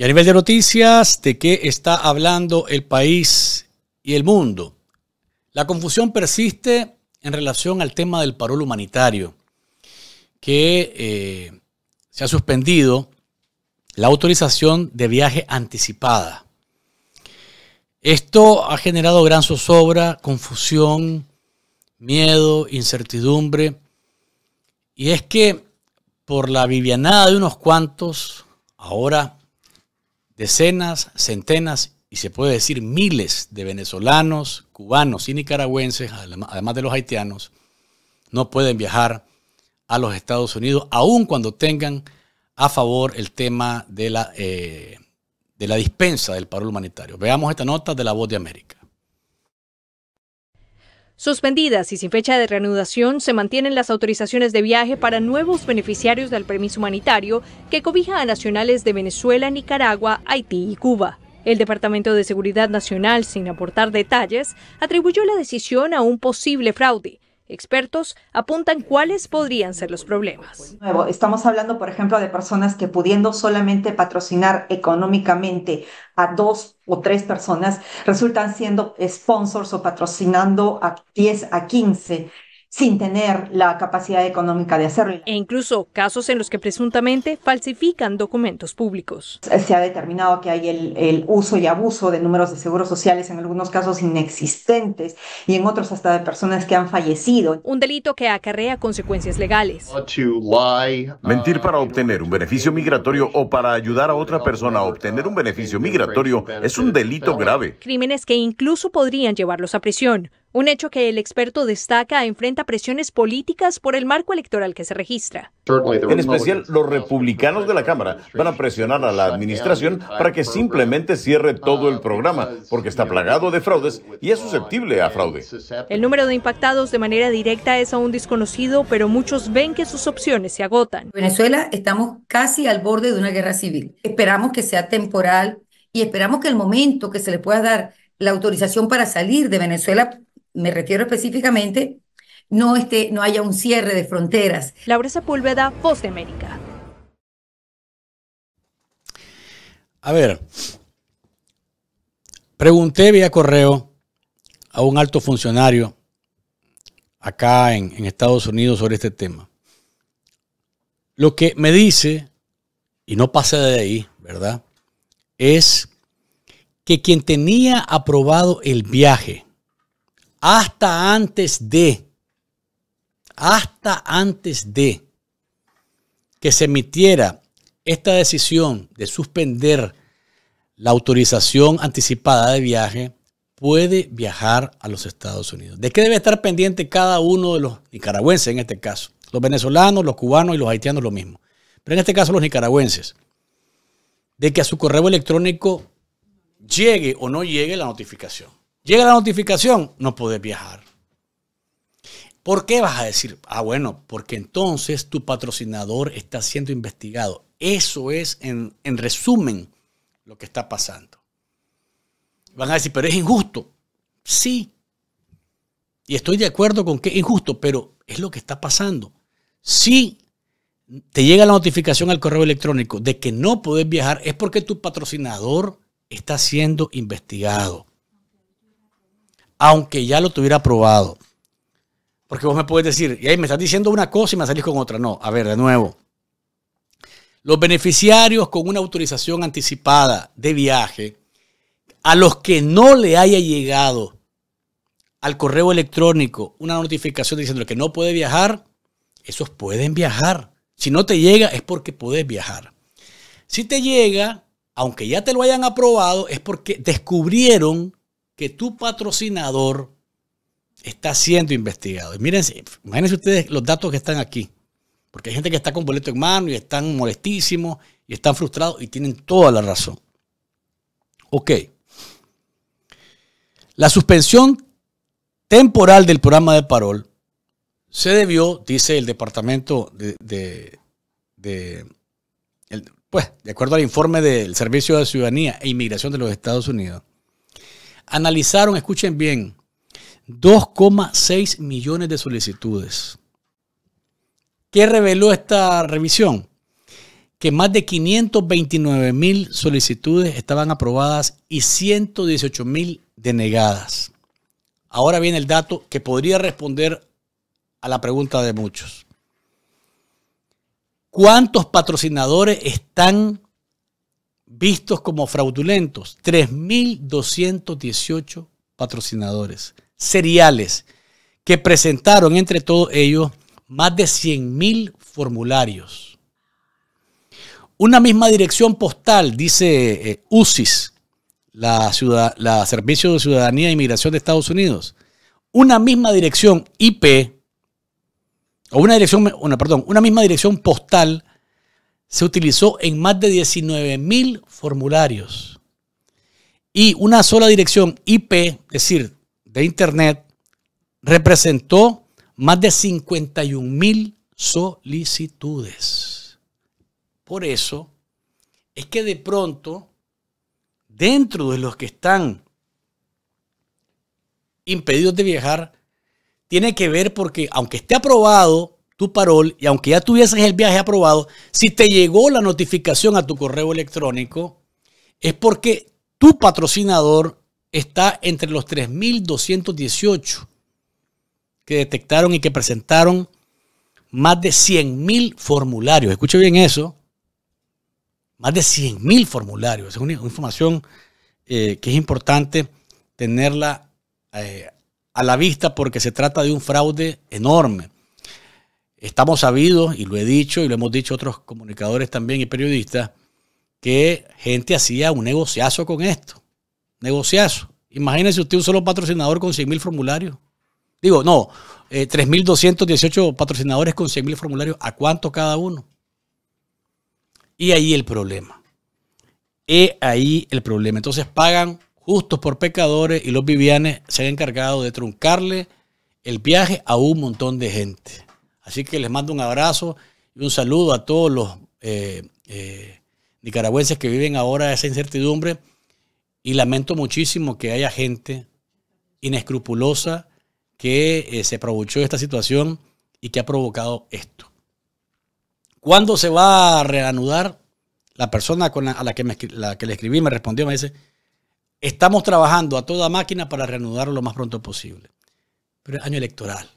Y a nivel de noticias, ¿de qué está hablando el país y el mundo? La confusión persiste en relación al tema del parol humanitario, que eh, se ha suspendido la autorización de viaje anticipada. Esto ha generado gran zozobra, confusión, miedo, incertidumbre. Y es que por la vivianada de unos cuantos, ahora decenas, centenas y se puede decir miles de venezolanos, cubanos y nicaragüenses, además de los haitianos, no pueden viajar a los Estados Unidos, aun cuando tengan a favor el tema de la, eh, de la dispensa del paro humanitario. Veamos esta nota de La Voz de América. Suspendidas y sin fecha de reanudación se mantienen las autorizaciones de viaje para nuevos beneficiarios del permiso humanitario que cobija a nacionales de Venezuela, Nicaragua, Haití y Cuba. El Departamento de Seguridad Nacional, sin aportar detalles, atribuyó la decisión a un posible fraude, Expertos apuntan cuáles podrían ser los problemas. Estamos hablando, por ejemplo, de personas que pudiendo solamente patrocinar económicamente a dos o tres personas, resultan siendo sponsors o patrocinando a 10 a 15 sin tener la capacidad económica de hacerlo. E incluso casos en los que presuntamente falsifican documentos públicos. Se ha determinado que hay el, uso y abuso de números de seguros sociales, en algunos casos inexistentes, y en otros hasta de personas que han fallecido. Un delito que acarrea consecuencias legales. Uh, Mentir para obtener un beneficio migratorio o para ayudar a otra persona a obtener un beneficio migratorio es un delito grave. Crímenes que incluso podrían llevarlos a prisión. Un hecho que el experto destaca enfrenta presiones políticas por el marco electoral que se registra. En especial, los republicanos de la Cámara van a presionar a la administración para que simplemente cierre todo el uh, programa, porque está plagado de fraudes y es susceptible a fraude. El número de impactados de manera directa es aún desconocido, pero muchos ven que sus opciones se agotan. Venezuela estamos casi al borde de una guerra civil. Esperamos que sea temporal y esperamos que el momento que se le pueda dar la autorización para salir de Venezuela me refiero específicamente, no, esté, no haya un cierre de fronteras. Laura Sepúlveda, Voz de América. A ver, pregunté vía correo a un alto funcionario acá en, en, Estados Unidos sobre este tema. Lo que me dice, y no pasa de ahí, ¿verdad? Es que quien tenía aprobado el viaje hasta antes de, hasta antes de que se emitiera esta decisión de suspender la autorización anticipada de viaje, puede viajar a los Estados Unidos. ¿De qué debe estar pendiente cada uno de los nicaragüenses en este caso? Los venezolanos, los cubanos y los haitianos lo mismo. Pero en este caso los nicaragüenses. De que a su correo electrónico llegue o no llegue la notificación. Llega la notificación, no podés viajar. ¿Por qué vas a decir? Ah, bueno, porque entonces tu patrocinador está siendo investigado. Eso es, en, resumen, lo que está pasando. Van a decir, pero es injusto. Sí. Y estoy de acuerdo con que es injusto, pero es lo que está pasando. Si te llega la notificación al correo electrónico de que no puedes viajar, es porque tu patrocinador está siendo investigado aunque ya lo tuviera aprobado. Porque vos me puedes decir, y ahí me estás diciendo una cosa y me salís con otra. No, a ver, de nuevo. Los beneficiarios con una autorización anticipada de viaje, a los que no le haya llegado al correo electrónico una notificación diciendo que no puede viajar, esos pueden viajar. Si no te llega es porque puedes viajar. Si te llega, aunque ya te lo hayan aprobado, es porque descubrieron que tu patrocinador está siendo investigado. miren, imagínense ustedes los datos que están aquí. Porque hay gente que está con boleto en mano y están molestísimos y están frustrados y tienen toda la razón. Ok. La suspensión temporal del programa de Parol se debió, dice el departamento de, pues, de acuerdo al informe del Servicio de Ciudadanía e Inmigración de los Estados Unidos, Analizaron, escuchen bien, 2,6 millones de solicitudes. ¿Qué reveló esta revisión? Que más de 529 mil solicitudes estaban aprobadas y 118 mil denegadas. Ahora viene el dato que podría responder a la pregunta de muchos. ¿Cuántos patrocinadores están vistos como fraudulentos, 3.218 patrocinadores seriales que presentaron entre todos ellos más de 100.000 formularios. Una misma dirección postal, dice eh, UCIS, la, ciudad, la Servicio de Ciudadanía e Inmigración de Estados Unidos, una misma dirección IP, o una dirección, una, perdón, una misma dirección postal se utilizó en más de 19.000 formularios. Y una sola dirección IP, es decir, de Internet, representó más de 51 mil solicitudes. Por eso es que de pronto, dentro de los que están impedidos de viajar, tiene que ver porque aunque esté aprobado tu parol y aunque ya tuvieses el viaje aprobado, si te llegó la notificación a tu correo electrónico, es porque tu patrocinador está entre los 3.218 que detectaron y que presentaron más de 100.000 formularios. Escuche bien eso. Más de 100.000 formularios. Es una, información eh, que es importante tenerla eh, a la vista porque se trata de un fraude enorme. Estamos sabidos, y lo he dicho, y lo hemos dicho otros comunicadores también y periodistas, que gente hacía un negociazo con esto. Negociazo. Imagínense usted un solo patrocinador con seis mil formularios. Digo, no, 3.218 eh, patrocinadores con 100 mil formularios. ¿A cuánto cada uno? Y ahí el problema. y ahí el problema. Entonces pagan justos por pecadores y los vivianes se han encargado de truncarle el viaje a un montón de gente. Así que les mando un abrazo y un saludo a todos los eh, eh, nicaragüenses que viven ahora esa incertidumbre y lamento muchísimo que haya gente inescrupulosa que eh, se aprovechó esta situación y que ha provocado esto. ¿Cuándo se va a reanudar? La persona a la que, la que le escribí me respondió, me dice, estamos trabajando a toda máquina para reanudarlo lo más pronto posible. Pero es año electoral.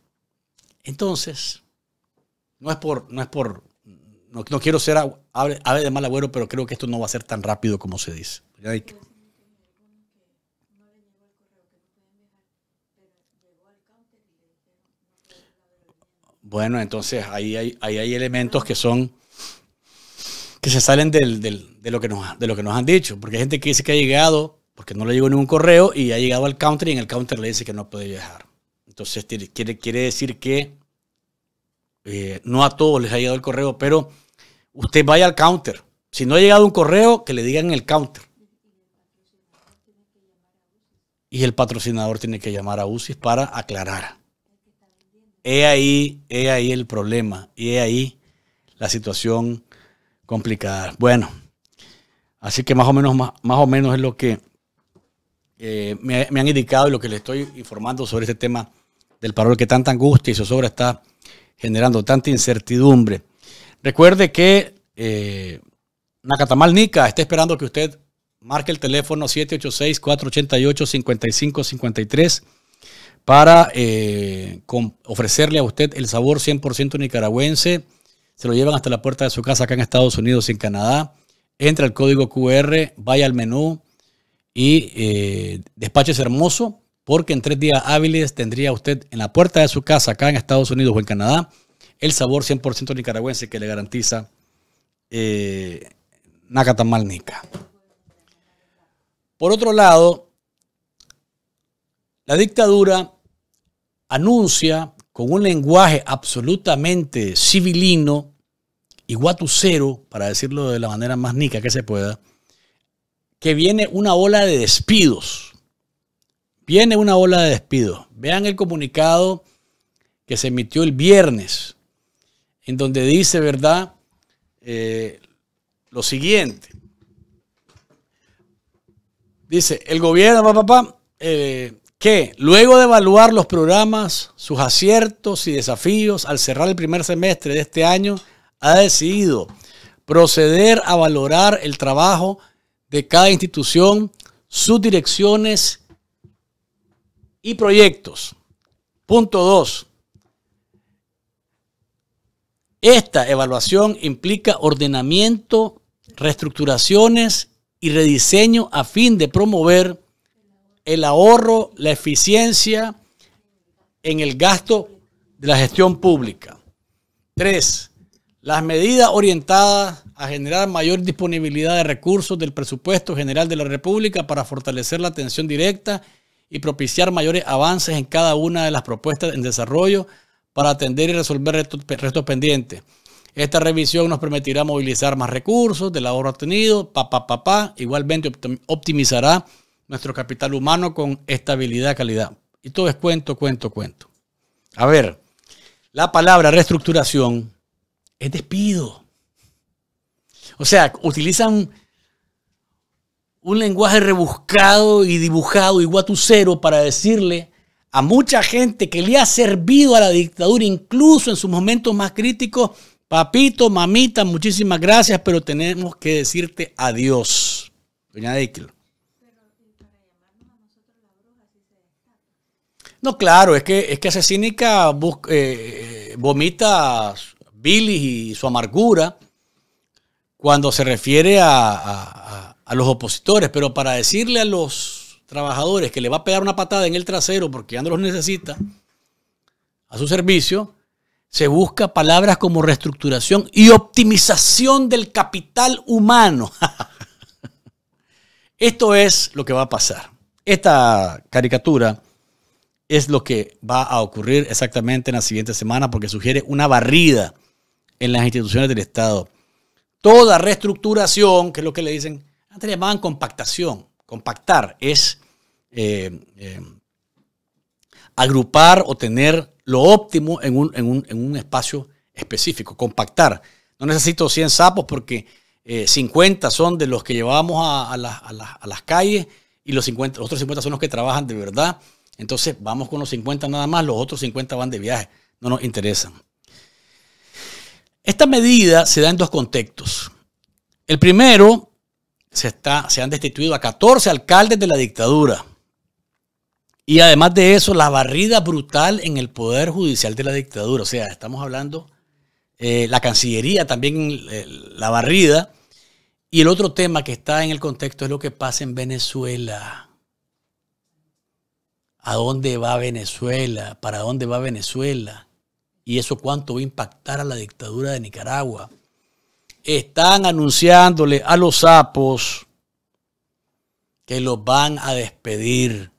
Entonces, no es por, no es por, no, quiero ser ave, de mal agüero, pero creo que esto no va a ser tan rápido como se dice. Bueno, entonces ahí hay, ahí hay, elementos que son que se salen del, de, lo que nos, de lo que nos han dicho, porque hay gente que dice que ha llegado porque no le llegó ningún correo y ha llegado al counter y en el counter le dice que no puede viajar. Entonces quiere, quiere decir que eh, no a todos les ha llegado el correo, pero usted vaya al counter. Si no ha llegado un correo, que le digan en el counter. Y el patrocinador tiene que llamar a Ucis para aclarar. He ahí, he ahí el problema. Y he ahí la situación complicada. Bueno, así que más o menos, más, o menos es lo que eh, me, me, han indicado y lo que le estoy informando sobre este tema del parol que tanta angustia y zozobra está generando tanta incertidumbre. Recuerde que eh, Nacatamal Nica está esperando que usted marque el teléfono 786-488-5553 para eh, ofrecerle a usted el sabor 100% nicaragüense. Se lo llevan hasta la puerta de su casa acá en Estados Unidos y en Canadá. Entra el código QR, vaya al menú y eh, despaches hermoso porque en tres días hábiles tendría usted en la puerta de su casa, acá en Estados Unidos o en Canadá, el sabor 100% nicaragüense que le garantiza eh, Nacatamal Nica. Por otro lado, la dictadura anuncia con un lenguaje absolutamente civilino y guatucero, para decirlo de la manera más nica que se pueda, que viene una ola de despidos Viene una ola de despido. Vean el comunicado que se emitió el viernes, en donde dice, ¿verdad? Eh, lo siguiente. Dice, el gobierno, papá, eh, que luego de evaluar los programas, sus aciertos y desafíos al cerrar el primer semestre de este año, ha decidido proceder a valorar el trabajo de cada institución, sus direcciones y proyectos. Punto 2. Esta evaluación implica ordenamiento, reestructuraciones y rediseño a fin de promover el ahorro, la eficiencia en el gasto de la gestión pública. 3. Las medidas orientadas a generar mayor disponibilidad de recursos del presupuesto general de la República para fortalecer la atención directa y propiciar mayores avances en cada una de las propuestas en desarrollo para atender y resolver restos, pendientes. Esta revisión nos permitirá movilizar más recursos del ahorro obtenido, papá papá igualmente optimizará nuestro capital humano con estabilidad, y calidad. Y todo es cuento, cuento, cuento. A ver, la palabra reestructuración es despido. O sea, utilizan un lenguaje rebuscado y dibujado y guatucero para decirle a mucha gente que le ha servido a la dictadura, incluso en sus momentos más críticos, papito, mamita, muchísimas gracias, pero tenemos que decirte adiós. Doña No, claro, es que, es que Asesínica busca, eh, eh, vomita Billy y su amargura cuando se refiere a a los opositores, pero para decirle a los trabajadores que le va a pegar una patada en el trasero porque ya no los necesita a su servicio, se busca palabras como reestructuración y optimización del capital humano. Esto es lo que va a pasar. Esta caricatura es lo que va a ocurrir exactamente en la siguiente semana porque sugiere una barrida en las instituciones del Estado. Toda reestructuración, que es lo que le dicen antes llamaban compactación. Compactar es eh, eh, agrupar o tener lo óptimo en un, espacio específico, compactar. No necesito 100 sapos porque 50 eh, son de los que llevamos a, las calles y los, 50, los otros 50 son los que trabajan de verdad. Entonces vamos con los 50 nada más, los otros 50 van de viaje, no nos interesan. Esta medida se da en dos contextos. El primero se, han destituido a 14 alcaldes de la dictadura. Y además de eso, la barrida brutal en el poder judicial de la dictadura. O sea, estamos hablando eh, la Cancillería, también eh, la barrida. Y el otro tema que está en el contexto es lo que pasa en Venezuela. ¿A dónde va Venezuela? ¿Para dónde va Venezuela? ¿Y eso cuánto va a impactar a la dictadura de Nicaragua? están anunciándole a los sapos que los van a despedir.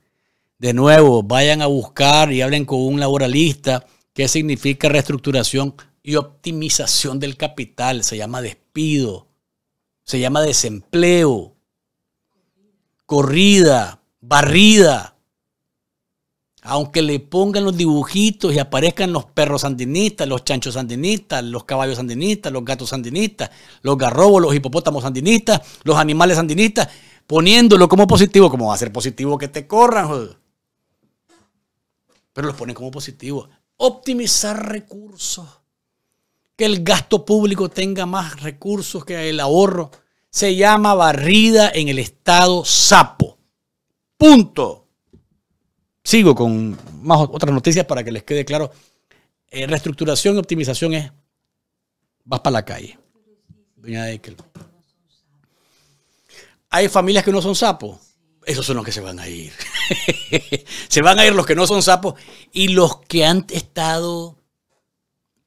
De nuevo, vayan a buscar y hablen con un laboralista qué significa reestructuración y optimización del capital. Se llama despido, se llama desempleo, corrida, barrida aunque le pongan los dibujitos y aparezcan los perros sandinistas, los chanchos sandinistas, los caballos sandinistas, los gatos sandinistas, los garrobos, los hipopótamos sandinistas, los animales sandinistas, poniéndolo como positivo, como va a ser positivo que te corran, pero los ponen como positivo. Optimizar recursos, que el gasto público tenga más recursos que el ahorro, se llama barrida en el estado sapo. Punto sigo con más otras noticias para que les quede claro. Eh, reestructuración y optimización es, vas para la calle. Doña Hay familias que no son sapos. Esos son los que se van a ir. se van a ir los que no son sapos y los que han estado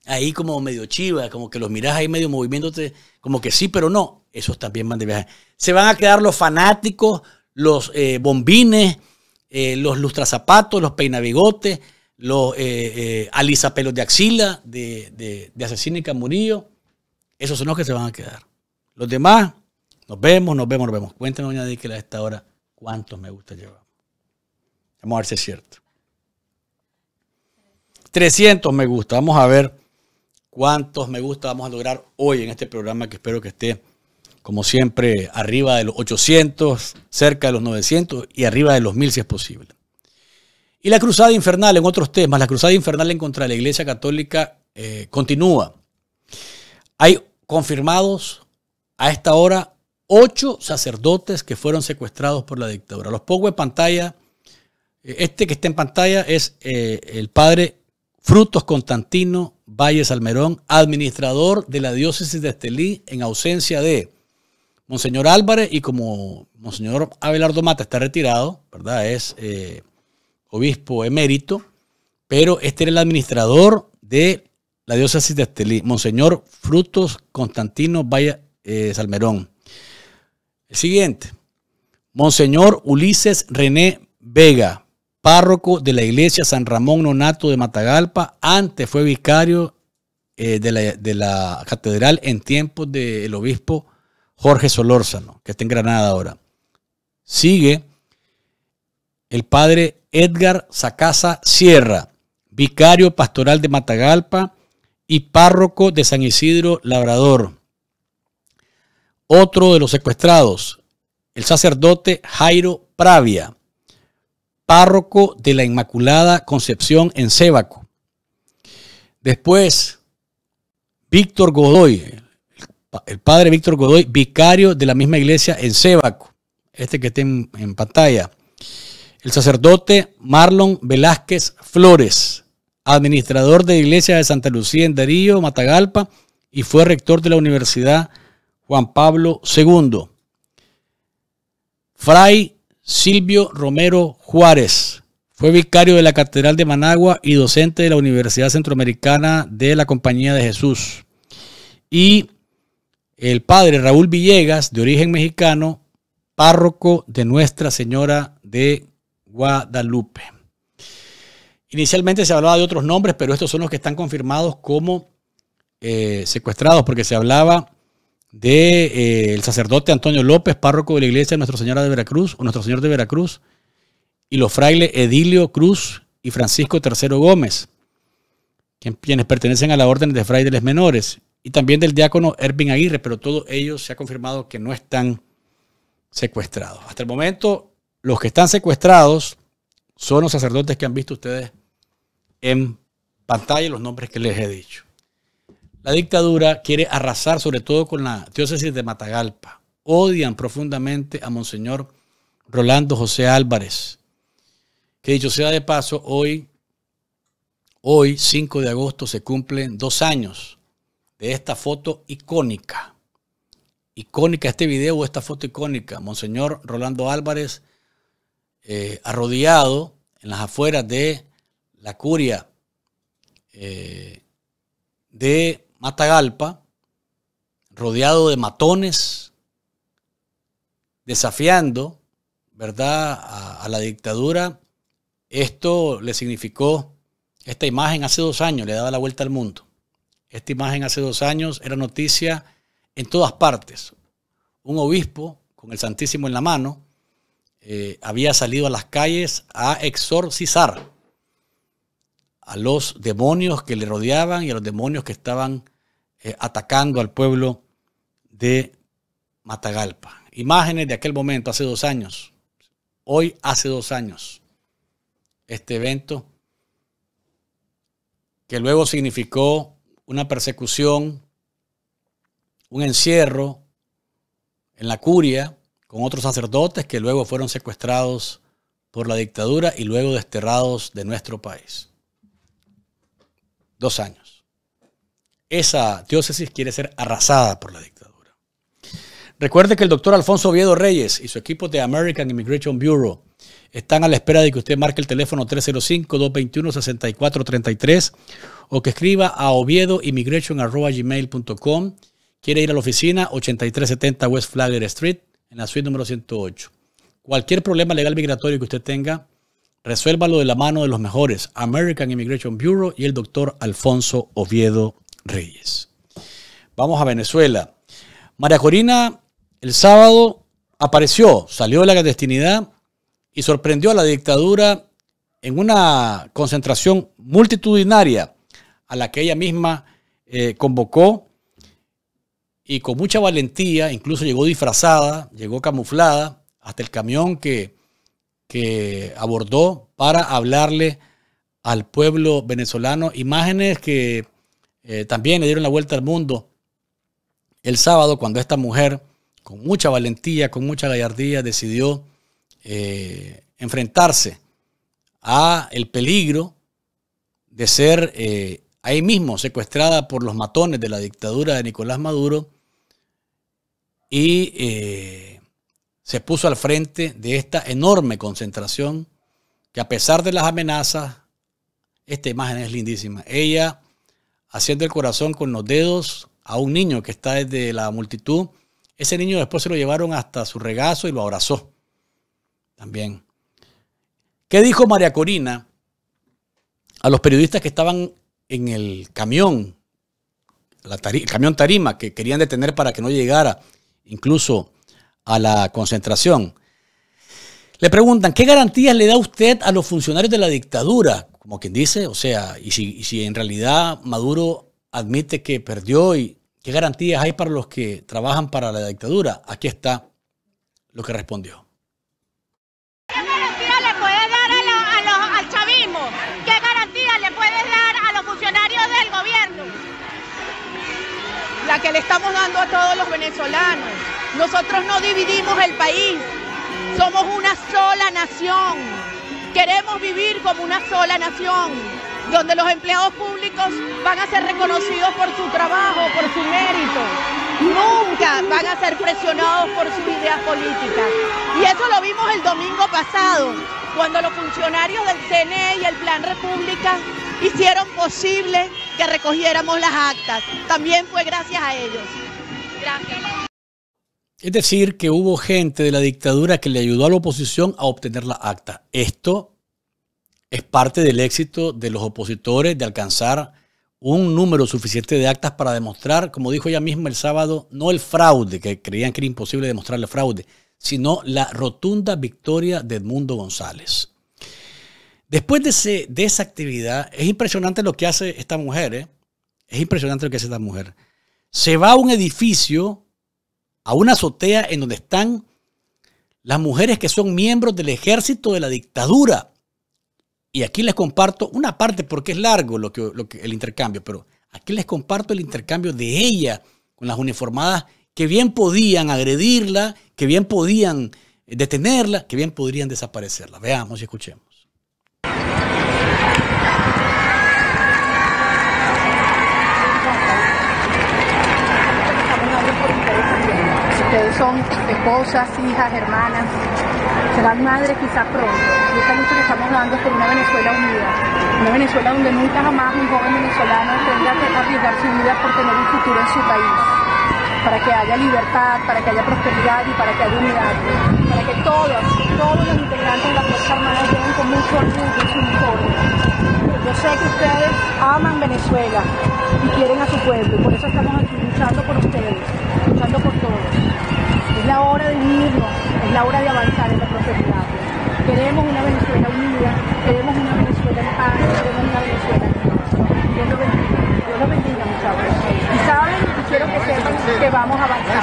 ahí como medio chivas, como que los miras ahí medio moviéndote, como que sí, pero no. Esos también van de viaje. Se van a quedar los fanáticos, los eh, bombines, eh, los lustrazapatos, los peinabigotes, los eh, eh de axila, de, de, asesino y camurillo. Esos son los que se van a quedar. Los demás, nos vemos, nos vemos, nos vemos. Cuéntenos, doña Díquela, a esta hora, cuántos me gusta llevar? Vamos a ver si es cierto. 300 me gusta. Vamos a ver cuántos me gusta vamos a lograr hoy en este programa que espero que esté como siempre, arriba de los 800, cerca de los 900 y arriba de los 1000 si es posible. Y la cruzada infernal en otros temas, la cruzada infernal en contra de la Iglesia Católica eh, continúa. Hay confirmados a esta hora ocho sacerdotes que fueron secuestrados por la dictadura. Los pongo en pantalla. Este que está en pantalla es eh, el padre Frutos Constantino Valles Almerón, administrador de la diócesis de Estelí en ausencia de Monseñor Álvarez y como Monseñor Abelardo Mata está retirado, ¿verdad? Es eh, obispo emérito, pero este era el administrador de la diócesis de Astelí. Monseñor Frutos Constantino Valle eh, Salmerón. El siguiente, Monseñor Ulises René Vega, párroco de la iglesia San Ramón Nonato de Matagalpa, antes fue vicario eh, de, la, de, la, catedral en tiempos del obispo Jorge Solórzano, que está en Granada ahora. Sigue el padre Edgar Sacasa Sierra, vicario pastoral de Matagalpa y párroco de San Isidro Labrador. Otro de los secuestrados, el sacerdote Jairo Pravia, párroco de la Inmaculada Concepción en Sébaco. Después, Víctor Godoy, el padre Víctor Godoy, vicario de la misma iglesia en Sébaco, este que está en, pantalla. El sacerdote Marlon Velázquez Flores, administrador de la iglesia de Santa Lucía en Darío, Matagalpa, y fue rector de la Universidad Juan Pablo II. Fray Silvio Romero Juárez, fue vicario de la Catedral de Managua y docente de la Universidad Centroamericana de la Compañía de Jesús. Y el padre Raúl Villegas, de origen mexicano, párroco de Nuestra Señora de Guadalupe. Inicialmente se hablaba de otros nombres, pero estos son los que están confirmados como eh, secuestrados, porque se hablaba de eh, el sacerdote Antonio López, párroco de la iglesia de Nuestra Señora de Veracruz, o Nuestro Señor de Veracruz, y los frailes Edilio Cruz y Francisco III Gómez, quienes pertenecen a la orden de frailes menores y también del diácono Ervin Aguirre, pero todos ellos se ha confirmado que no están secuestrados. Hasta el momento, los que están secuestrados son los sacerdotes que han visto ustedes en pantalla, los nombres que les he dicho. La dictadura quiere arrasar sobre todo con la diócesis de Matagalpa. Odian profundamente a Monseñor Rolando José Álvarez, que dicho sea de paso, hoy, hoy 5 de agosto, se cumplen dos años de esta foto icónica. Icónica este video, esta foto icónica. Monseñor Rolando Álvarez eh, arrodillado en las afueras de la curia eh, de Matagalpa, rodeado de matones, desafiando, ¿verdad?, a la dictadura. Esto le significó, esta imagen hace dos años le daba la vuelta al mundo. Esta imagen hace dos años era noticia en todas partes. Un obispo con el Santísimo en la mano eh, había salido a las calles a exorcizar a los demonios que le rodeaban y a los demonios que estaban eh, atacando al pueblo de Matagalpa. Imágenes de aquel momento, hace dos años. Hoy, hace dos años, este evento que luego significó una persecución, un encierro en la curia con otros sacerdotes que luego fueron secuestrados por la dictadura y luego desterrados de nuestro país. Dos años. Esa diócesis quiere ser arrasada por la dictadura. Recuerde que el doctor Alfonso Oviedo Reyes y su equipo de American Immigration Bureau están a la espera de que usted marque el teléfono 305-221-6433 o que escriba a oviedoimmigration.com Quiere ir a la oficina 8370 West Flagler Street en la suite número 108. Cualquier problema legal migratorio que usted tenga, resuélvalo de la mano de los mejores, American Immigration Bureau y el doctor Alfonso Oviedo Reyes. Vamos a Venezuela. María Corina el sábado apareció, salió de la clandestinidad y sorprendió a la dictadura en una concentración multitudinaria a la que ella misma eh, convocó y con mucha valentía, incluso llegó disfrazada, llegó camuflada hasta el camión que, abordó para hablarle al pueblo venezolano. Imágenes que eh, también le dieron la vuelta al mundo el sábado cuando esta mujer, con mucha valentía, con mucha gallardía, decidió eh, enfrentarse a el peligro de ser eh, ahí mismo secuestrada por los matones de la dictadura de Nicolás Maduro y eh, se puso al frente de esta enorme concentración que a pesar de las amenazas, esta imagen es lindísima, ella haciendo el corazón con los dedos a un niño que está desde la multitud, ese niño después se lo llevaron hasta su regazo y lo abrazó. También. ¿Qué dijo María Corina a los periodistas que estaban en el camión, la el camión tarima, que querían detener para que no llegara incluso a la concentración? Le preguntan, ¿qué garantías le da usted a los funcionarios de la dictadura? Como quien dice, o sea, y si, y si, en realidad Maduro admite que perdió, y ¿qué garantías hay para los que trabajan para la dictadura? Aquí está lo que respondió. que le estamos dando a todos los venezolanos. Nosotros no dividimos el país, somos una sola nación. Queremos vivir como una sola nación, donde los empleados públicos van a ser reconocidos por su trabajo, por su mérito. Nunca van a ser presionados por sus ideas políticas. Y eso lo vimos el domingo pasado, cuando los funcionarios del CNE y el Plan República hicieron posible que recogiéramos las actas. También fue gracias a ellos. Es decir, que hubo gente de la dictadura que le ayudó a la oposición a obtener la acta. Esto es parte del éxito de los opositores de alcanzar un número suficiente de actas para demostrar, como dijo ella misma el sábado, no el fraude, que creían que era imposible demostrarle fraude, sino la rotunda victoria de Edmundo González. Después de, esa actividad, es impresionante lo que hace esta mujer, ¿eh? Es impresionante lo que hace esta mujer. Se va a un edificio, a una azotea en donde están las mujeres que son miembros del ejército de la dictadura. Y aquí les comparto una parte porque es largo lo que, lo que, el intercambio, pero aquí les comparto el intercambio de ella con las uniformadas que bien podían agredirla, que bien podían detenerla, que bien podrían desaparecerla. Veamos y escuchemos. esposas, hijas, hermanas, serán madres quizás pronto. Y esta que estamos dando es por una Venezuela unida, una Venezuela donde nunca jamás un joven venezolano tendrá que arriesgar su vida por tener un futuro en su país para que haya libertad, para que haya prosperidad y para que haya unidad, para que todos, todos los integrantes de la Fuerzas Armadas lleguen con mucho orgullo su uniforme. Yo sé que ustedes aman Venezuela y quieren a su pueblo y por eso estamos aquí luchando por ustedes, luchando por todos. Es la hora de unirnos, es la hora de avanzar en la prosperidad. Queremos una Venezuela unida, queremos una Venezuela en paz, queremos una Venezuela en paz. Dios los bendiga, Dios los bendiga muchachos que que vamos a avanzar.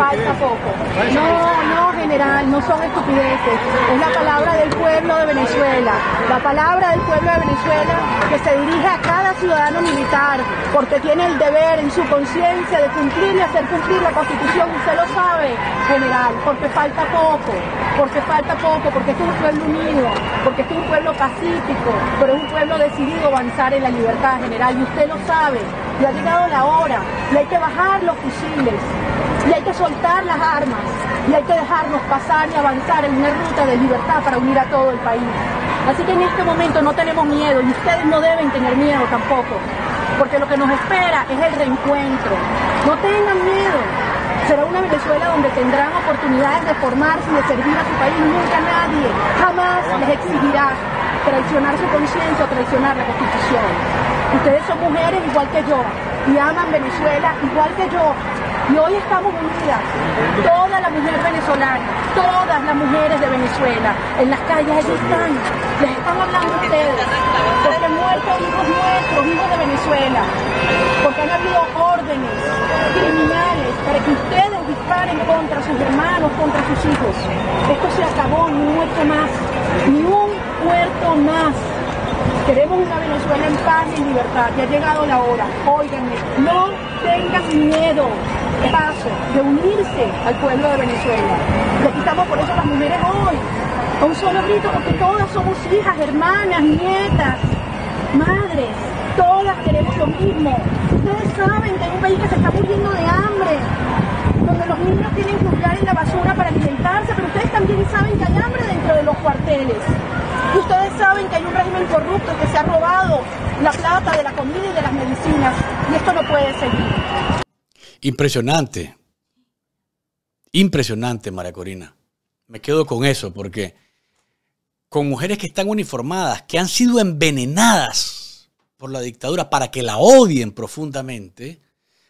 Falta poco. No, no, general, no son estupideces. Es la palabra del pueblo de Venezuela. La palabra del pueblo de Venezuela que se dirige a cada ciudadano militar, porque tiene el deber en su conciencia de cumplir y hacer cumplir la Constitución. Usted lo sabe, general, porque falta poco, porque falta poco, porque es un pueblo unido, porque es un pueblo pacífico, pero es un pueblo decidido a avanzar en la libertad, general, y usted lo sabe. Y ha llegado la hora y hay que bajar los fusiles y hay que soltar las armas y hay que dejarnos pasar y avanzar en una ruta de libertad para unir a todo el país. Así que en este momento no tenemos miedo y ustedes no deben tener miedo tampoco, porque lo que nos espera es el reencuentro. No tengan miedo. Será una Venezuela donde tendrán oportunidades de formarse y de servir a su país. Nunca nadie, jamás les exigirá traicionar su conciencia, traicionar la Constitución. Ustedes son mujeres igual que yo y aman Venezuela igual que yo. Y hoy estamos unidas, Todas las mujeres venezolanas, todas las mujeres de Venezuela, en las calles ellos están, les estamos hablando a ustedes, porque muertos hijos nuestros, hijos de Venezuela, porque han habido órdenes criminales para que ustedes disparen contra sus hermanos, contra sus hijos. Esto se acabó, ni más, ni un muerto más. Queremos una Venezuela en paz y en libertad. Ya ha llegado la hora. Óiganme, no tengan miedo. Paso de unirse al pueblo de Venezuela. Y aquí estamos por eso las mujeres hoy. A un solo grito, porque todas somos hijas, hermanas, nietas, madres. Todas queremos lo mismo. Ustedes saben que hay un país que se está muriendo de hambre, donde los niños tienen que jugar en la basura para alimentarse, también saben que hay hambre dentro de los cuarteles. ustedes saben que hay un régimen corrupto que se ha robado la plata de la comida y de las medicinas. Y esto no puede seguir. Impresionante. Impresionante, María Corina. Me quedo con eso porque con mujeres que están uniformadas, que han sido envenenadas por la dictadura para que la odien profundamente,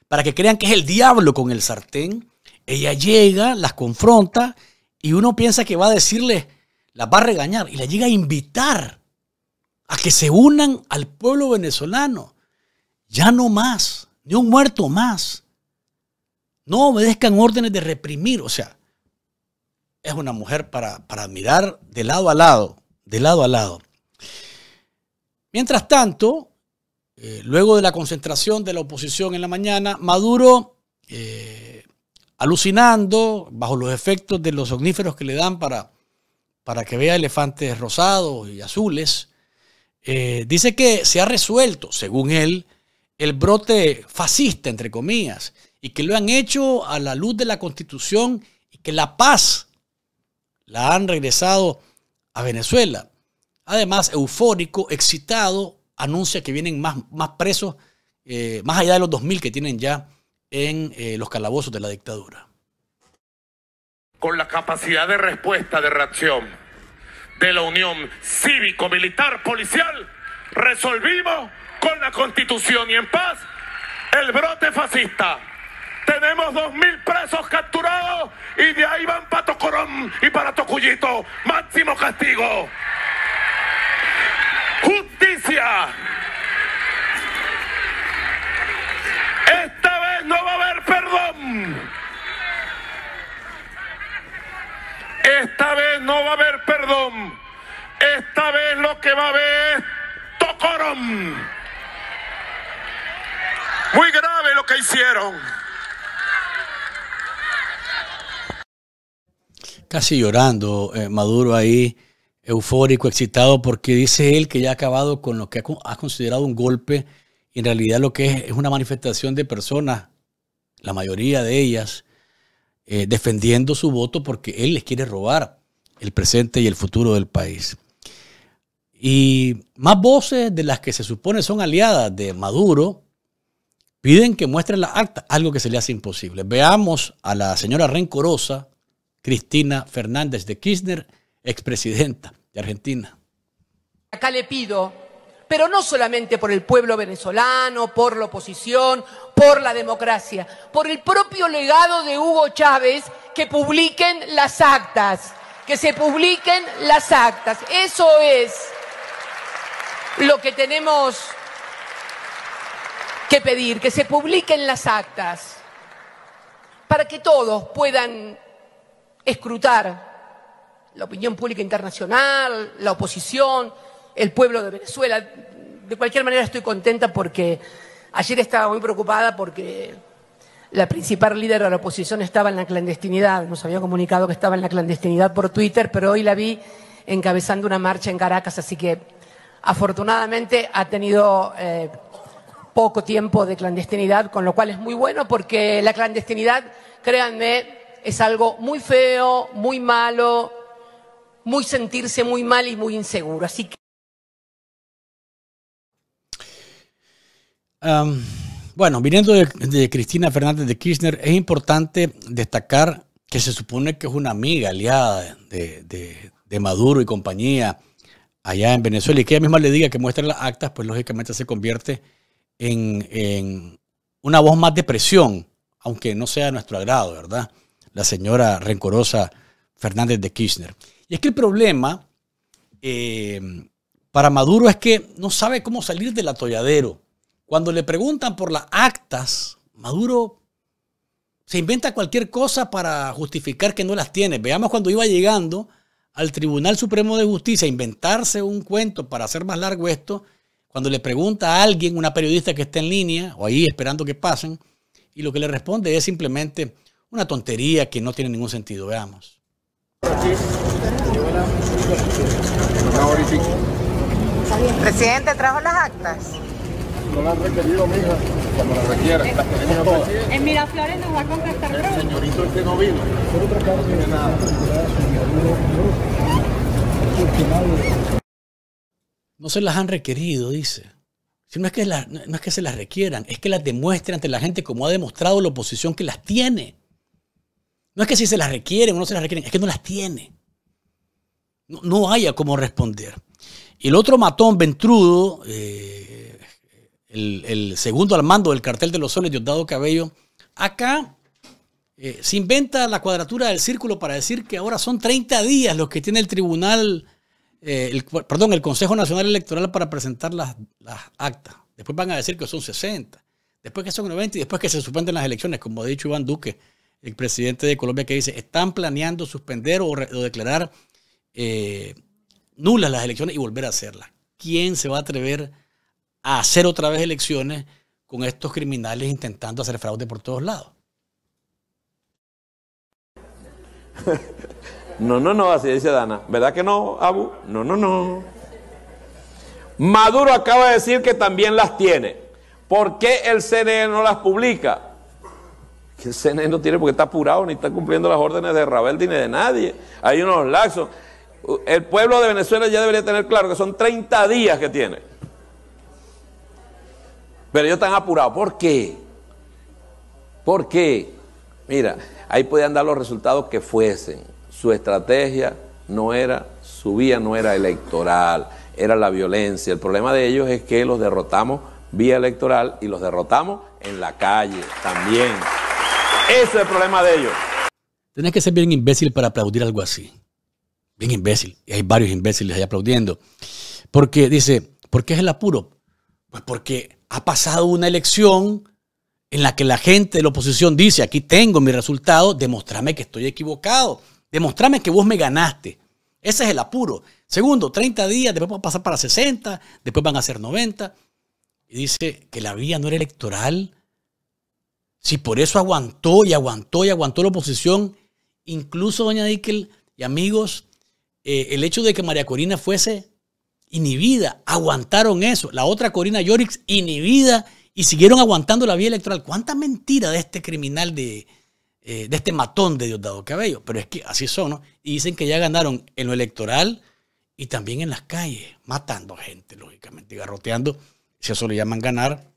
para que crean que es el diablo con el sartén, ella llega, las confronta y uno piensa que va a decirle, la va a regañar y la llega a invitar a que se unan al pueblo venezolano. Ya no más, ni un muerto más. No obedezcan órdenes de reprimir. O sea, es una mujer para, para admirar de lado a lado, de lado a lado. Mientras tanto, eh, luego de la concentración de la oposición en la mañana, Maduro eh, alucinando bajo los efectos de los omníferos que le dan para, para que vea elefantes rosados y azules. Eh, dice que se ha resuelto, según él, el brote fascista, entre comillas, y que lo han hecho a la luz de la constitución y que la paz la han regresado a Venezuela. Además, eufórico, excitado, anuncia que vienen más, más presos, eh, más allá de los 2.000 que tienen ya en eh, los calabozos de la dictadura. Con la capacidad de respuesta, de reacción de la Unión Cívico, Militar, Policial, resolvimos con la Constitución y en paz el brote fascista. Tenemos dos mil presos capturados y de ahí van para Tocorón y para Tocuyito. Máximo castigo. Justicia. no va a haber perdón. Esta vez no va a haber perdón. Esta vez lo que va a haber es tocorón. Muy grave lo que hicieron. Casi llorando, eh, Maduro ahí, eufórico, excitado, porque dice él que ya ha acabado con lo que ha, considerado un golpe. en realidad lo que es es una manifestación de personas la mayoría de ellas, eh, defendiendo su voto porque él les quiere robar el presente y el futuro del país. Y más voces de las que se supone son aliadas de Maduro piden que muestren la acta, algo que se le hace imposible. Veamos a la señora rencorosa Cristina Fernández de Kirchner, expresidenta de Argentina. Acá le pido, pero no solamente por el pueblo venezolano, por la oposición por la democracia, por el propio legado de Hugo Chávez, que publiquen las actas, que se publiquen las actas. Eso es lo que tenemos que pedir, que se publiquen las actas, para que todos puedan escrutar la opinión pública internacional, la oposición, el pueblo de Venezuela. De cualquier manera estoy contenta porque Ayer estaba muy preocupada porque la principal líder de la oposición estaba en la clandestinidad. Nos había comunicado que estaba en la clandestinidad por Twitter, pero hoy la vi encabezando una marcha en Caracas, así que afortunadamente ha tenido eh, poco tiempo de clandestinidad, con lo cual es muy bueno porque la clandestinidad, créanme, es algo muy feo, muy malo, muy sentirse muy mal y muy inseguro. Así que bueno, viniendo de, Cristina Fernández de Kirchner, es importante destacar que se supone que es una amiga aliada de, Maduro y compañía allá en Venezuela y que ella misma le diga que muestre las actas, pues lógicamente se convierte en, una voz más de presión, aunque no sea a nuestro agrado, ¿verdad? La señora rencorosa Fernández de Kirchner. Y es que el problema eh, para Maduro es que no sabe cómo salir del atolladero. Cuando le preguntan por las actas, Maduro se inventa cualquier cosa para justificar que no las tiene. Veamos cuando iba llegando al Tribunal Supremo de Justicia, a inventarse un cuento para hacer más largo esto, cuando le pregunta a alguien, una periodista que está en línea o ahí esperando que pasen, y lo que le responde es simplemente una tontería que no tiene ningún sentido. Veamos. Presidente, ¿trajo las actas? no requerido, mija. En Miraflores nos va a contestar no se las han requerido, dice. no, es que que se las requieran, es que las demuestre ante la gente como ha demostrado la oposición que las tiene. No es que si se las requieren o no se las requieren, es que no las tiene. No, haya cómo responder. Y el otro matón, Ventrudo, eh, el, segundo al mando del cartel de los soles, Diosdado Cabello, acá eh, se inventa la cuadratura del círculo para decir que ahora son 30 días los que tiene el tribunal, eh, perdón, el Consejo Nacional Electoral para presentar las, actas. Después van a decir que son 60, después que son 90 y después que se suspenden las elecciones, como ha dicho Iván Duque, el presidente de Colombia, que dice, están planeando suspender o, declarar eh, nulas las elecciones y volver a hacerlas. ¿Quién se va a atrever a hacer otra vez elecciones con estos criminales intentando hacer fraude por todos lados. No, no, no, así dice Dana. ¿Verdad que no, Abu? No, no, no. Maduro acaba de decir que también las tiene. ¿Por qué el CNE no las publica? Que el CNE no tiene porque está apurado, ni está cumpliendo las órdenes de Rabel, ni de nadie. Hay unos laxos. El pueblo de Venezuela ya debería tener claro que son 30 días que tiene. Pero ellos están apurados. ¿Por qué? ¿Por qué? Mira, ahí podían dar los resultados que fuesen. Su estrategia no era, su vía no era electoral, era la violencia. El problema de ellos es que los derrotamos vía electoral y los derrotamos en la calle también. Ese es el problema de ellos. Tienes que ser bien imbécil para aplaudir algo así. Bien imbécil. Y hay varios imbéciles ahí aplaudiendo. Porque dice, ¿por qué es el apuro? Pues porque ha pasado una elección en la que la gente de la oposición dice, aquí tengo mi resultado, demostrame que estoy equivocado, demostrame que vos me ganaste. Ese es el apuro. Segundo, 30 días, después van a pasar para 60, después van a ser 90. Y dice que la vía no era electoral. Si por eso aguantó y aguantó y aguantó la oposición, incluso doña Dickel y amigos, eh, el hecho de que María Corina fuese inhibida, aguantaron eso. La otra Corina Yorix inhibida y siguieron aguantando la vía electoral. ¿Cuánta mentira de este criminal eh, de, este matón de Diosdado Cabello? Pero es que así son, ¿no? Y dicen que ya ganaron en lo electoral y también en las calles, matando gente, lógicamente, y garroteando, si eso le llaman ganar.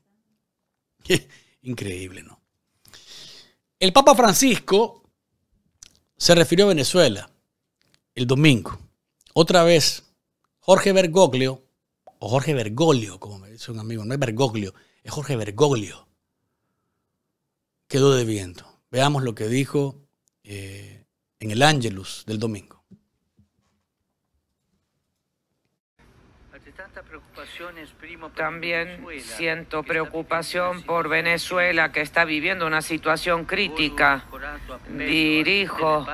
Increíble, ¿no? El Papa Francisco se refirió a Venezuela el domingo. Otra vez Jorge Bergoglio, o Jorge Bergoglio, como me dice un amigo, no es Bergoglio, es Jorge Bergoglio, quedó de viento. Veamos lo que dijo eh, en el Angelus del domingo. También siento preocupación por Venezuela, que está viviendo una situación crítica. Dirijo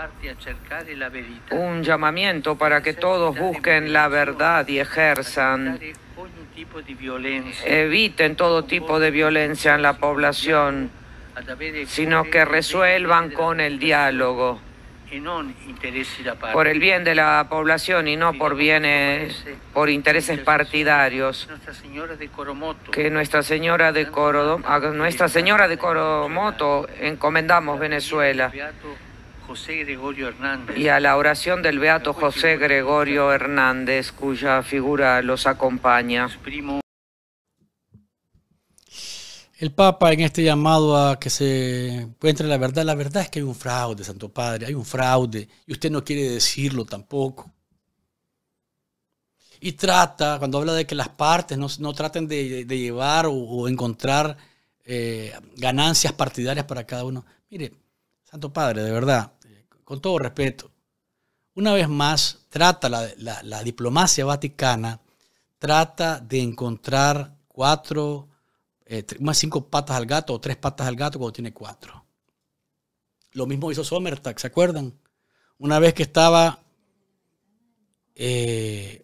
un llamamiento para que todos busquen la verdad y ejerzan eviten todo tipo de violencia en la población, sino que resuelvan con el diálogo por el bien de la población y no por bienes, por intereses partidarios. Que Nuestra Señora de Coromoto, a Nuestra Señora de Coromoto encomendamos Venezuela y a la oración del Beato José Gregorio Hernández, cuya figura los acompaña. El Papa en este llamado a que se encuentre la verdad, la verdad es que hay un fraude, Santo Padre, hay un fraude y usted no quiere decirlo tampoco. Y trata, cuando habla de que las partes no, traten de, llevar o, encontrar eh, ganancias partidarias para cada uno. Mire, Santo Padre, de verdad, con todo respeto, una vez más trata la, la diplomacia vaticana, trata de encontrar cuatro más eh, cinco patas al gato o tres patas al gato cuando tiene cuatro. Lo mismo hizo Sommertag, ¿se acuerdan? Una vez que estaba, eh,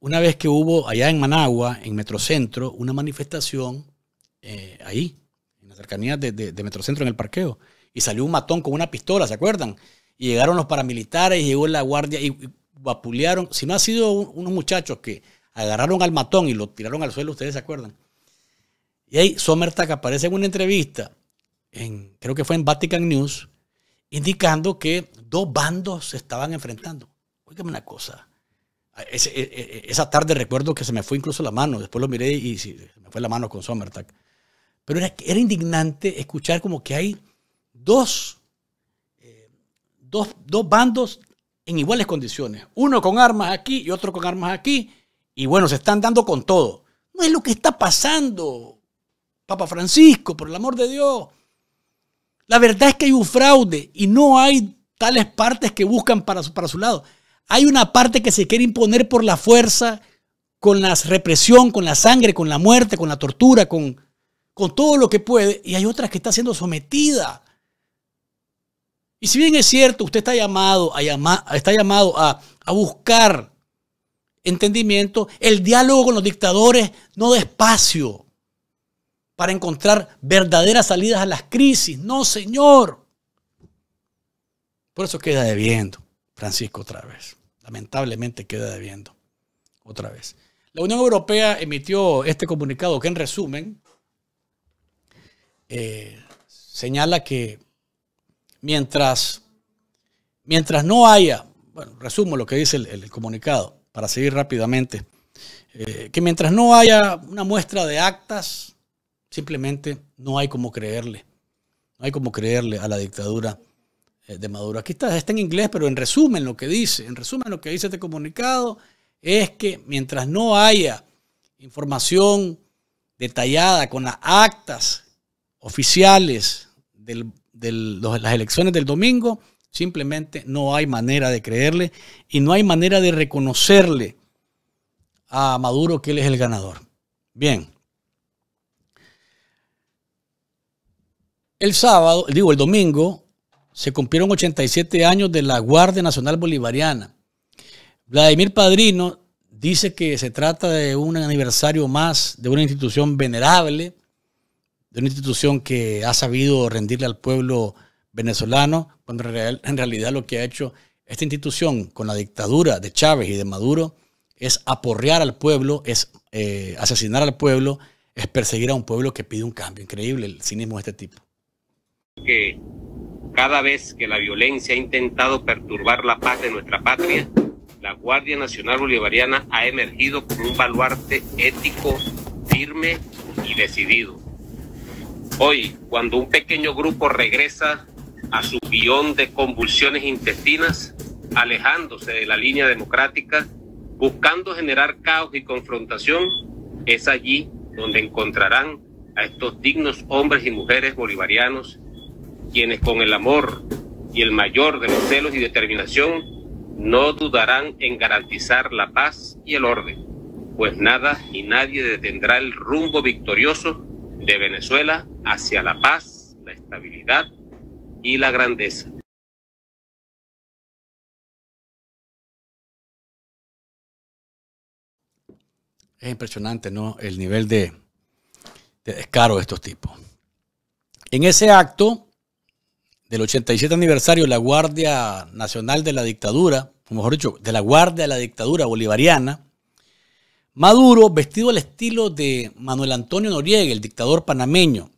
una vez que hubo allá en Managua, en Metrocentro, una manifestación eh, ahí, en la cercanías de, Metrocentro, en el parqueo, y salió un matón con una pistola, ¿se acuerdan? Y llegaron los paramilitares, y llegó la guardia y, vapulearon. Si no ha sido unos muchachos que agarraron al matón y lo tiraron al suelo, ustedes se acuerdan y ahí Somertak aparece en una entrevista, en, creo que fue en Vatican News, indicando que dos bandos se estaban enfrentando. Oígame una cosa. E, e, e, esa tarde recuerdo que se me fue incluso la mano, después lo miré y se me fue la mano con Somertak. Pero era, indignante escuchar como que hay dos, eh, dos, dos bandos en iguales condiciones. Uno con armas aquí y otro con armas aquí. Y bueno, se están dando con todo. No es lo que está pasando. Papa Francisco, por el amor de Dios. La verdad es que hay un fraude y no hay tales partes que buscan para su, para su lado. Hay una parte que se quiere imponer por la fuerza, con la represión, con la sangre, con la muerte, con la tortura, con, con todo lo que puede, y hay otra que está siendo sometida. Y si bien es cierto, usted está llamado a, está llamado a, a buscar entendimiento, el diálogo con los dictadores no despacio para encontrar verdaderas salidas a las crisis. No, Señor. Por eso queda debiendo, Francisco, otra vez. Lamentablemente queda debiendo, otra vez. La Unión Europea emitió este comunicado que en resumen eh, señala que mientras, mientras no haya, bueno, resumo lo que dice el, comunicado para seguir rápidamente, eh, que mientras no haya una muestra de actas Simplemente no hay como creerle. No hay como creerle a la dictadura eh, de Maduro. Aquí está, está en inglés, pero en resumen lo que dice, en resumen lo que dice este comunicado es que mientras no haya información detallada con las actas oficiales de las elecciones del domingo, simplemente no hay manera de creerle y no hay manera de reconocerle a Maduro que él es el ganador. Bien, El sábado, digo, el domingo, se cumplieron 87 años de la Guardia Nacional Bolivariana. Vladimir Padrino dice que se trata de un aniversario más de una institución venerable, de una institución que ha sabido rendirle al pueblo venezolano, cuando en realidad lo que ha hecho esta institución con la dictadura de Chávez y de Maduro es aporrear al pueblo, es eh, asesinar al pueblo, es perseguir a un pueblo que pide un cambio. Increíble el cinismo de este tipo que cada vez que la violencia ha intentado perturbar la paz de nuestra patria, la Guardia Nacional Bolivariana ha emergido como un baluarte ético, firme y decidido. Hoy, cuando un pequeño grupo regresa a su guión de convulsiones intestinas, alejándose de la línea democrática, buscando generar caos y confrontación, es allí donde encontrarán a estos dignos hombres y mujeres bolivarianos quienes con el amor y el mayor de los celos y determinación no dudarán en garantizar la paz y el orden, pues nada y nadie detendrá el rumbo victorioso de Venezuela hacia la paz, la estabilidad y la grandeza. Es impresionante, ¿no? El nivel de, de descaro de estos tipos. En ese acto, del 87 aniversario, de la Guardia Nacional de la Dictadura, o mejor dicho, de la Guardia de la Dictadura Bolivariana, Maduro, vestido al estilo de Manuel Antonio Noriega, el dictador panameño,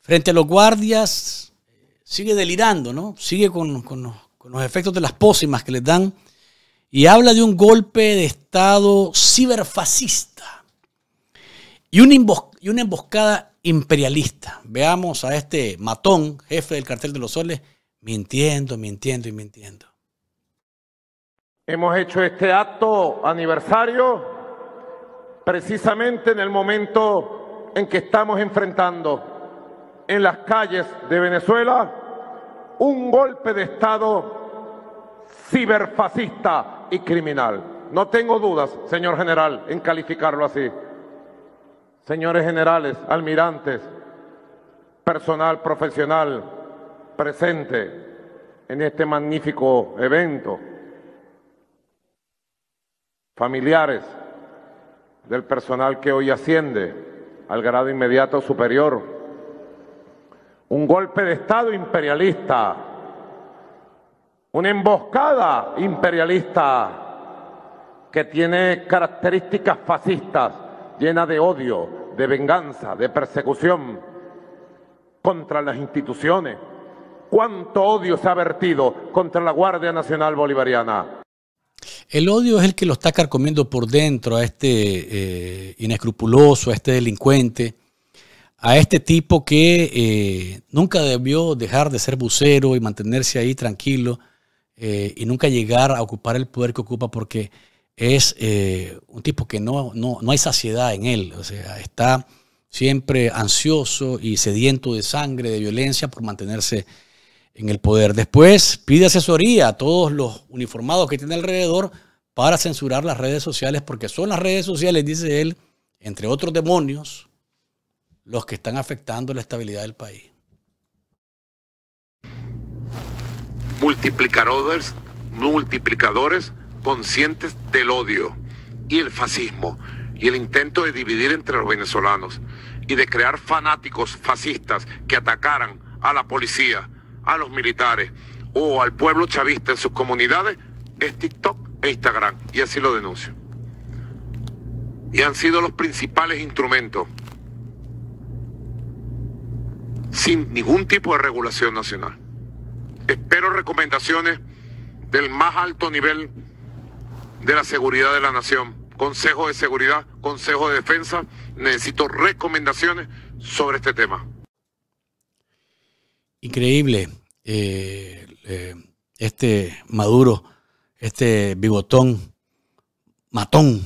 frente a los guardias, sigue delirando, ¿no? Sigue con, con los efectos de las pócimas que les dan y habla de un golpe de Estado ciberfascista y una, emboscada imperialista. Veamos a este matón, jefe del cartel de los soles, mintiendo, mintiendo y mintiendo. Hemos hecho este acto aniversario precisamente en el momento en que estamos enfrentando en las calles de Venezuela un golpe de Estado ciberfascista y criminal. No tengo dudas, señor general, en calificarlo así señores generales, almirantes, personal profesional presente en este magnífico evento, familiares del personal que hoy asciende al grado inmediato superior, un golpe de Estado imperialista, una emboscada imperialista que tiene características fascistas llena de odio, de venganza, de persecución contra las instituciones. ¿Cuánto odio se ha vertido contra la Guardia Nacional Bolivariana? El odio es el que lo está carcomiendo por dentro a este eh, inescrupuloso, a este delincuente, a este tipo que eh, nunca debió dejar de ser bucero y mantenerse ahí tranquilo eh, y nunca llegar a ocupar el poder que ocupa porque es eh, un tipo que no, no, hay saciedad en él, o sea, está siempre ansioso y sediento de sangre, de violencia por mantenerse en el poder. Después pide asesoría a todos los uniformados que tiene alrededor para censurar las redes sociales, porque son las redes sociales, dice él, entre otros demonios, los que están afectando la estabilidad del país. Multiplicadores, multiplicadores conscientes del odio y el fascismo y el intento de dividir entre los venezolanos y de crear fanáticos fascistas que atacaran a la policía, a los militares o al pueblo chavista en sus comunidades es TikTok e Instagram y así lo denuncio. Y han sido los principales instrumentos sin ningún tipo de regulación nacional. Espero recomendaciones del más alto nivel de la seguridad de la nación. Consejo de Seguridad, Consejo de Defensa, necesito recomendaciones sobre este tema. Increíble. Eh, eh, este Maduro, este bigotón, matón.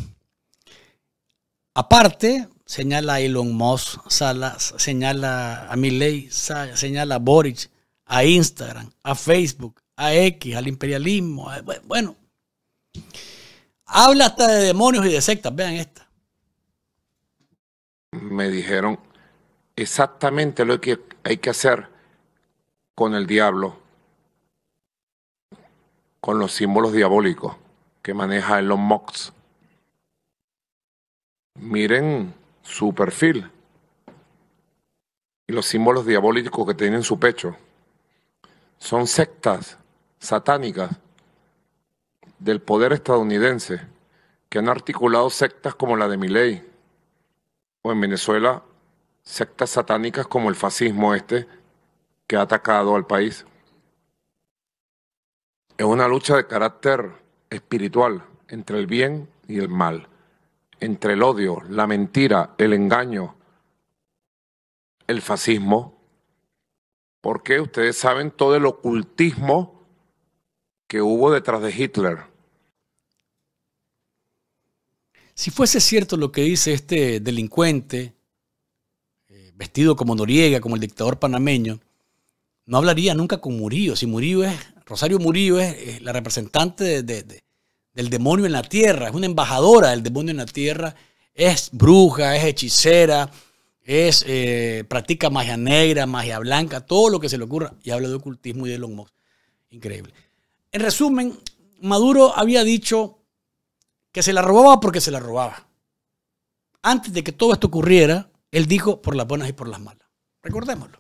Aparte, señala a Elon Musk, señala a Milley, señala a Boric, a Instagram, a Facebook, a X, al imperialismo. bueno. Habla hasta de demonios y de sectas. Vean esta. Me dijeron exactamente lo que hay que hacer con el diablo, con los símbolos diabólicos que maneja Elon Musk. Miren su perfil y los símbolos diabólicos que tiene en su pecho. Son sectas satánicas del poder estadounidense, que han articulado sectas como la de Miley, o en Venezuela, sectas satánicas como el fascismo este, que ha atacado al país. Es una lucha de carácter espiritual entre el bien y el mal, entre el odio, la mentira, el engaño, el fascismo, porque ustedes saben todo el ocultismo que hubo detrás de Hitler. Si fuese cierto lo que dice este delincuente, eh, vestido como Noriega, como el dictador panameño, no hablaría nunca con Murillo. Si Murillo es, Rosario Murillo es, la representante de, del demonio en la tierra, es una embajadora del demonio en la tierra, es bruja, es hechicera, es, eh, practica magia negra, magia blanca, todo lo que se le ocurra, y habla de ocultismo y de Elon Increíble. En resumen, Maduro había dicho que se la robaba porque se la robaba. Antes de que todo esto ocurriera, él dijo por las buenas y por las malas. Recordémoslo.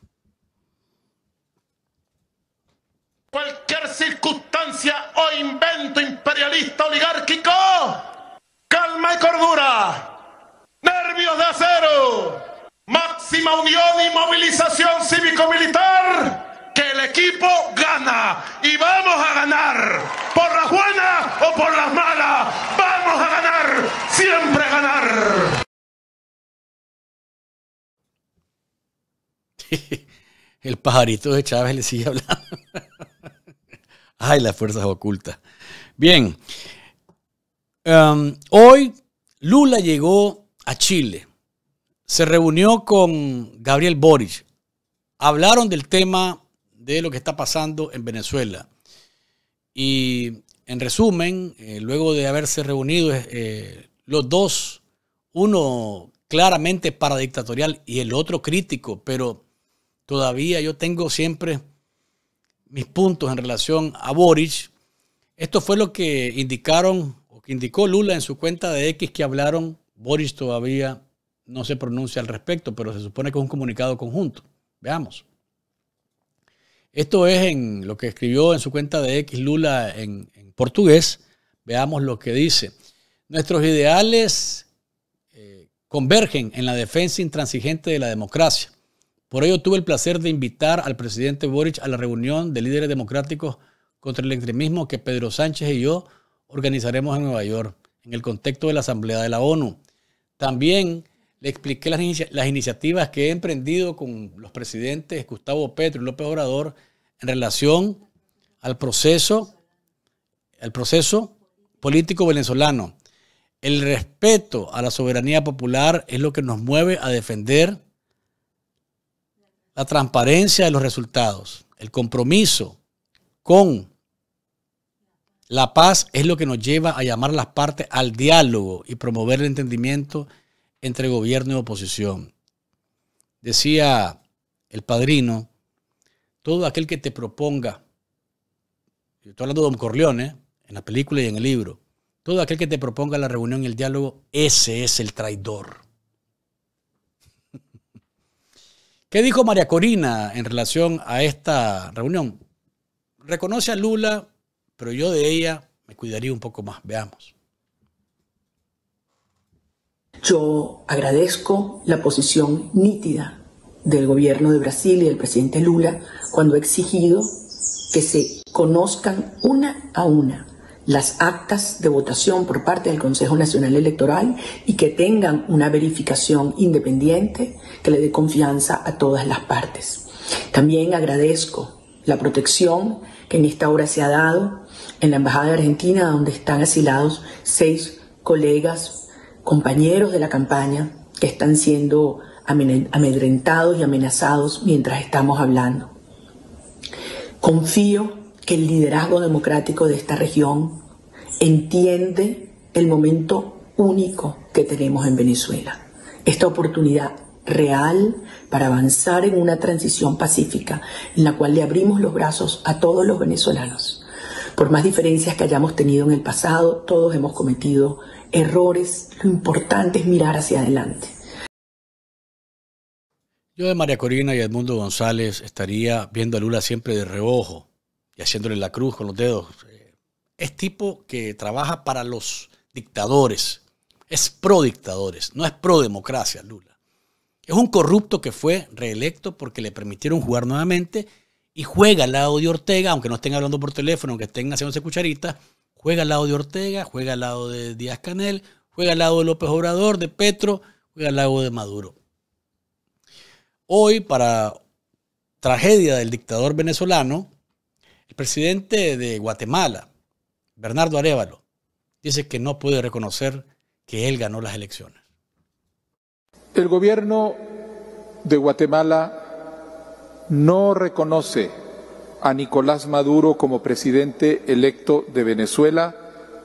Cualquier circunstancia o invento imperialista oligárquico, calma y cordura, nervios de acero, máxima unión y movilización cívico-militar que el equipo gana y vamos a ganar, por las buenas o por las malas, vamos a ganar, siempre ganar. El pajarito de Chávez le sigue hablando. Ay, las fuerzas ocultas. Bien, em, hoy Lula llegó a Chile, se reunió con Gabriel Boric, hablaron del tema de lo que está pasando en Venezuela. Y en resumen, eh, luego de haberse reunido eh, los dos, uno claramente paradictatorial y el otro crítico, pero todavía yo tengo siempre mis puntos en relación a Boric. Esto fue lo que indicaron o que indicó Lula en su cuenta de X que hablaron. boris todavía no se pronuncia al respecto, pero se supone que es un comunicado conjunto. Veamos. Esto es en lo que escribió en su cuenta de X Lula en, portugués. Veamos lo que dice. Nuestros ideales eh, convergen en la defensa intransigente de la democracia. Por ello tuve el placer de invitar al presidente Boric a la reunión de líderes democráticos contra el extremismo que Pedro Sánchez y yo organizaremos en Nueva York, en el contexto de la Asamblea de la ONU. También le expliqué las, iniciativas que he emprendido con los presidentes Gustavo Petro y López Obrador en relación al proceso, al proceso político venezolano. El respeto a la soberanía popular es lo que nos mueve a defender la transparencia de los resultados. El compromiso con la paz es lo que nos lleva a llamar a las partes al diálogo y promover el entendimiento entre gobierno y oposición. Decía el padrino, todo aquel que te proponga, estoy hablando de Don Corleone, en la película y en el libro, todo aquel que te proponga la reunión y el diálogo, ese es el traidor. ¿Qué dijo María Corina en relación a esta reunión? Reconoce a Lula, pero yo de ella me cuidaría un poco más. Veamos. Yo agradezco la posición nítida del gobierno de Brasil y del presidente Lula cuando ha exigido que se conozcan una a una las actas de votación por parte del Consejo Nacional Electoral y que tengan una verificación independiente que le dé confianza a todas las partes. También agradezco la protección que en esta hora se ha dado en la Embajada de Argentina, donde están asilados seis colegas compañeros de la campaña que están siendo amedrentados y amenazados mientras estamos hablando. Confío que el liderazgo democrático de esta región entiende el momento único que tenemos en Venezuela, esta oportunidad real para avanzar en una transición pacífica en la cual le abrimos los brazos a todos los venezolanos. Por más diferencias que hayamos tenido en el pasado, todos hemos cometido errores, lo importante es mirar hacia adelante. Yo de María Corina y Edmundo González estaría viendo a Lula siempre de reojo y haciéndole la cruz con los dedos. Es tipo que trabaja para los dictadores, es pro dictadores, no es pro democracia Lula. Es un corrupto que fue reelecto porque le permitieron jugar nuevamente y juega al lado de Ortega, aunque no estén hablando por teléfono, aunque estén haciéndose cucharitas, Juega al lado de Ortega, juega al lado de Díaz Canel, juega al lado de López Obrador, de Petro, juega al lado de Maduro. Hoy, para tragedia del dictador venezolano, el presidente de Guatemala, Bernardo Arevalo, dice que no puede reconocer que él ganó las elecciones. El gobierno de Guatemala no reconoce a Nicolás Maduro como presidente electo de Venezuela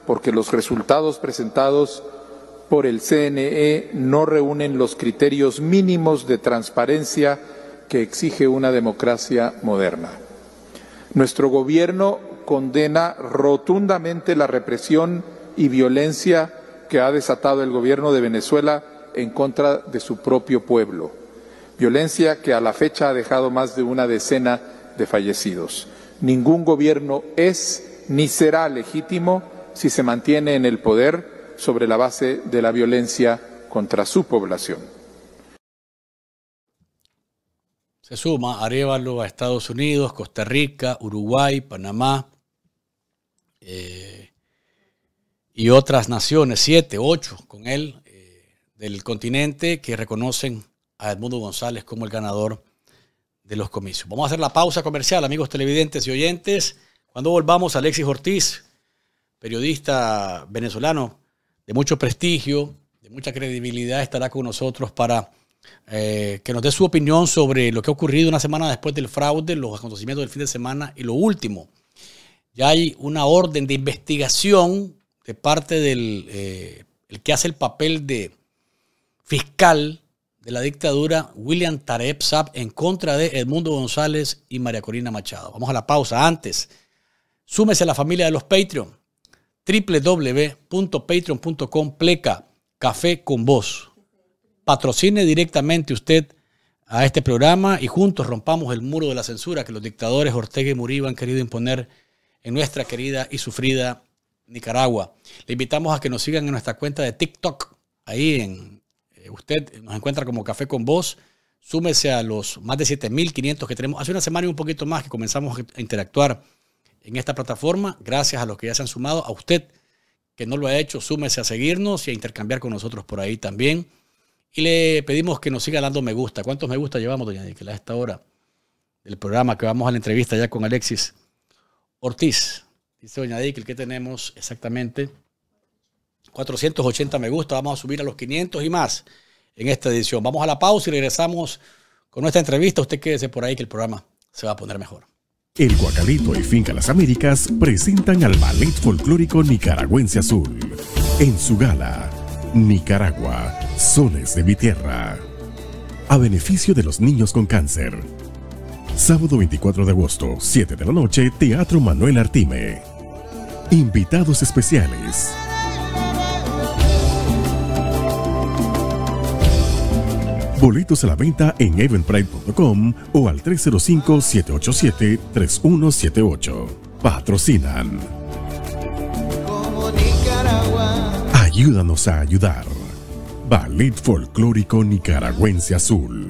porque los resultados presentados por el CNE no reúnen los criterios mínimos de transparencia que exige una democracia moderna. Nuestro gobierno condena rotundamente la represión y violencia que ha desatado el gobierno de Venezuela en contra de su propio pueblo, violencia que a la fecha ha dejado más de una decena de fallecidos. Ningún gobierno es ni será legítimo si se mantiene en el poder sobre la base de la violencia contra su población. Se suma Arevalo a Estados Unidos, Costa Rica, Uruguay, Panamá eh, y otras naciones, siete, ocho con él, eh, del continente que reconocen a Edmundo González como el ganador de los comicios. Vamos a hacer la pausa comercial, amigos televidentes y oyentes. Cuando volvamos, Alexis Ortiz, periodista venezolano de mucho prestigio, de mucha credibilidad, estará con nosotros para eh, que nos dé su opinión sobre lo que ha ocurrido una semana después del fraude, los acontecimientos del fin de semana y lo último. Ya hay una orden de investigación de parte del eh, que hace el papel de fiscal de la dictadura William Tarep en contra de Edmundo González y María Corina Machado. Vamos a la pausa. Antes, súmese a la familia de los Patreon. www.patreon.com pleca café con voz. Patrocine directamente usted a este programa y juntos rompamos el muro de la censura que los dictadores Ortega y Murillo han querido imponer en nuestra querida y sufrida Nicaragua. Le invitamos a que nos sigan en nuestra cuenta de TikTok, ahí en usted nos encuentra como Café con Vos. Súmese a los más de 7.500 que tenemos. Hace una semana y un poquito más que comenzamos a interactuar en esta plataforma. Gracias a los que ya se han sumado. A usted que no lo ha hecho, súmese a seguirnos y a intercambiar con nosotros por ahí también. Y le pedimos que nos siga dando me gusta. ¿Cuántos me gusta llevamos, doña Díquel, a esta hora del programa que vamos a la entrevista ya con Alexis Ortiz? Dice doña el ¿qué tenemos exactamente? 480 me gusta, vamos a subir a los 500 y más en esta edición. Vamos a la pausa y regresamos con nuestra entrevista. Usted quédese por ahí que el programa se va a poner mejor. El Guacalito y Finca Las Américas presentan al Ballet Folclórico Nicaragüense Azul en su gala Nicaragua, Sones de mi Tierra, a beneficio de los niños con cáncer. Sábado 24 de agosto, 7 de la noche, Teatro Manuel Artime. Invitados especiales. Boletos a la venta en eventbrite.com o al 305-787-3178. Patrocinan. Ayúdanos a ayudar. Ballet Folclórico Nicaragüense Azul.